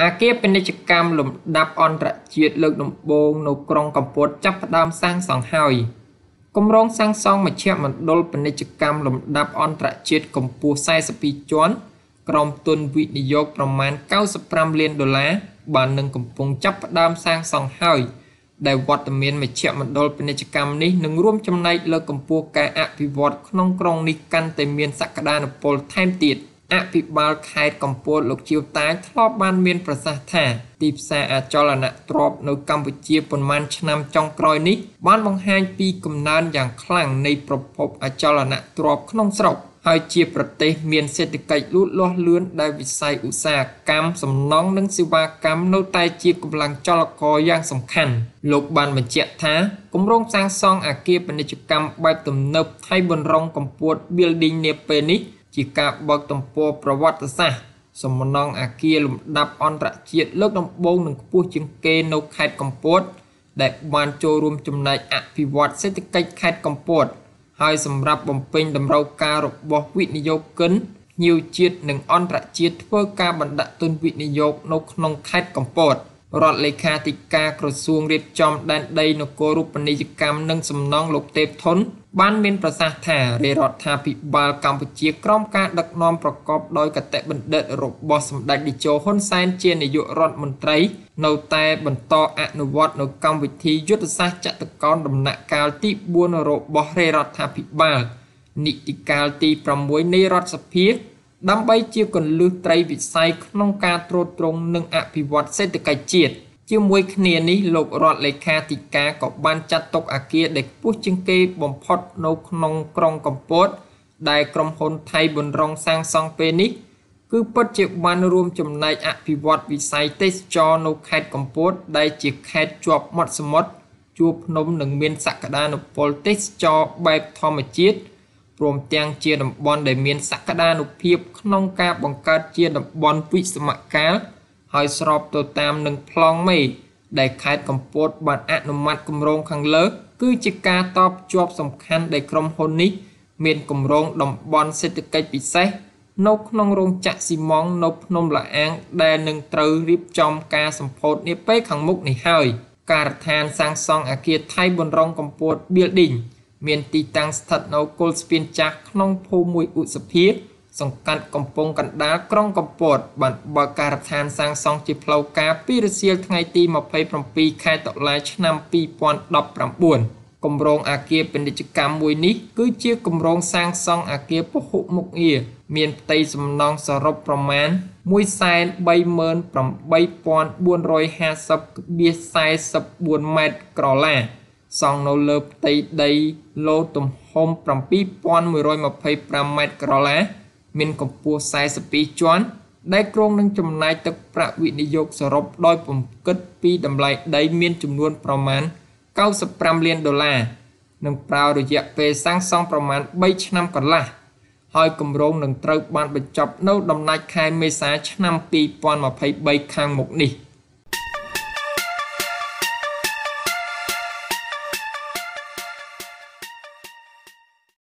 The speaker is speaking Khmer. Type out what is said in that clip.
អាគារពាណិជ្ជកម្មលំដាប់អន្តរជាតិលើកដំបូងនៅក្រុងកម្ពុជាចាប់ផ្ដើមសាងសង់ហើយគម្រោងសាងសង់មជ្ឈមណ្ឌលពាណិជ្ជកម្មលំដាប់អន្តរជាតិកម្ពស់42ជាន់ក្រុមទុនវិនិយោគប្រមាណ95លានដុល្លារបាននឹងកំពុងចាប់ផ្ដើមសាងសង់ហើយ ដែលវត្តមានមជ្ឈមណ្ឌលពាណិជ្ជកម្មនេះនឹងរួមចំណែកលើកកម្ពស់ការអភិវឌ្ឍក្នុងក្រុងនេះកាន់តែមានសក្តានុពលថែមទៀត។អភិបាលខេត្តកំពតលោកជាវតាធ្លាប់បានមានប្រសាសន៍ថាទីផ្សារអចលនទ្រព្យនៅកម្ពុជាប៉ុន្មានឆ្នាំចុងក្រោយនេះ បានបង្ហាញពីកំណើនយ៉ាងខ្លាំងនៃប្រភពអចលនទ្រព្យក្នុងស្រុក ហើយជាប្រទេសមានសេដ្ឋកិច្ចលូតលាស់លឿនដែលវិស័យឧស្សាហកម្មសំណង់និងសេវាកម្មនៅតែជាកម្លាំងចលករយ៉ាងសំខាន់ លោកបានបញ្ជាក់ថាគម្រោងសាងសង់អគារពាណិជ្ជកម្មបែបទំនើបថៃបនរងកម្ពុជា building នាពេលនេះជាការបើកទំព័រប្រវត្តិសាស្ត្រសំណង់អាគារលំដាប់អន្តរជាតិលើកដំបូងនិងខ្ពស់ជាងគេនៅខេត្តកំពតដែលបានចូលរួមចំណែកអភិវឌ្ឍសេដ្ឋកិច្ចខេត្តកំពតហើយសម្រាប់បំពេញតម្រូវការរបស់វិនិយោគិនភ្ញៀវជាតិនិងអន្តរជាតិធ្វើការបណ្ដាក់ទុនវិនិយោគនៅក្នុងខេត្តកំពត។រដ្ឋលេខាធិការក្រសួងរៀបចំដែនដីនគរូបនីយកម្មនិងសំណង់លោកទេពធនបានមានប្រសាសន៍ថារាជរដ្ឋាភិបាលកម្ពុជាក្រោមការដឹកនាំប្រកបដោយកតេបណ្ឌិតរបស់សម្ដេចតេជោហ៊ុនសែនជានាយករដ្ឋមន្ត្រី នៅតែបន្តអនុវត្តនៅកម្មវិធីយុទ្ធសាស្ត្រចតកោណដំណាក់កាលទី4របស់រាជរដ្ឋាភិបាលនីតិកាលទី6នៃរដ្ឋសភាដើម្បីជាកលលឹះត្រីវិស័យក្នុងការត្រួតត្រងនិងអភិវឌ្ឍសេដ្ឋកិច្ចជាតិជាមួយគ្នានេះលោករដ្ឋលេខាធិការក៏បានចាត់ទុកអាគារដែលខ្ពស់ជាងគេបំផុតនៅក្នុងក្រុងកម្ពុជាដែលក្រុមហ៊ុនថៃប៊ុនរងសាងសង់ពេលនេះគឺពិតជាបានរួមចំណែកអភិវឌ្ឍវិស័យទេសចរនៅខេត្តកំពតដែលជាខេត្តជាប់មាត់សមុទ្រជួរភ្នំនិងមានសក្តានុពលទេសចរបែបធម្មជាតិ។ព្រមទាំងជាតំបន់ដែលមានសក្តានុភាពក្នុងការបង្កើតជាតំបន់វិសមកាលហើយស្របទៅតាមនឹងប្លង់មេដែលខេត្តកំពតបានអនុម័តគម្រោងខាងលើ គឺជាការតបជាប់សំខាន់ ដែលក្រុមហ៊ុននេះមានគម្រោងតំបន់សេដ្ឋកិច្ចពិសេសនៅក្នុងរោងចក្រស៊ីម៉ង់នៅភ្នំលាអាងដែលនឹងត្រូវរៀបចំ ការសម្ពោធនាពេលខាងមុខនេះហើយការដ្ឋានសាងសង់អគារថៃបនរង កំពត Building មានទីតាំងស្ថិតនៅគល់ស្ពានចាស់ក្នុងភូមិមួយឧសភាសង្កាត់កំពង់កណ្ដាលក្រុងកំពតបានបើកការដ្ឋានសាងសង់ជាផ្លូវការពីរសៀលថ្ងៃទី27ខែតុលាឆ្នាំ2019គម្រោងអាគារពាណិជ្ជកម្មមួយនេះគឺជាគម្រោងសាងសង់អាគារពហុមុខងារ មានផ្ទៃសំណង់សរុបប្រមាណ138,450.44ម៉ែត្រក្រឡាសង់នៅលើផ្ទៃដីលោទំហំ7125ម៉ែត្រក្រឡាមានកម្ពស់42ជាន់ដែលក្រុងនឹងចំណាយទឹកប្រាក់វិនិយោគសរុបដោយពំគិតពីតម្លៃដីមានចំនួនប្រមាណ95លានដុល្លារនិងប្រើរយៈពេលសាងសង់ប្រមាណ3ឆ្នាំកន្លះហើយគម្រោងនឹងត្រូវបានបញ្ចប់នៅដំណាច់ខែមេសាឆ្នាំ2023ខាងមុខនេះ។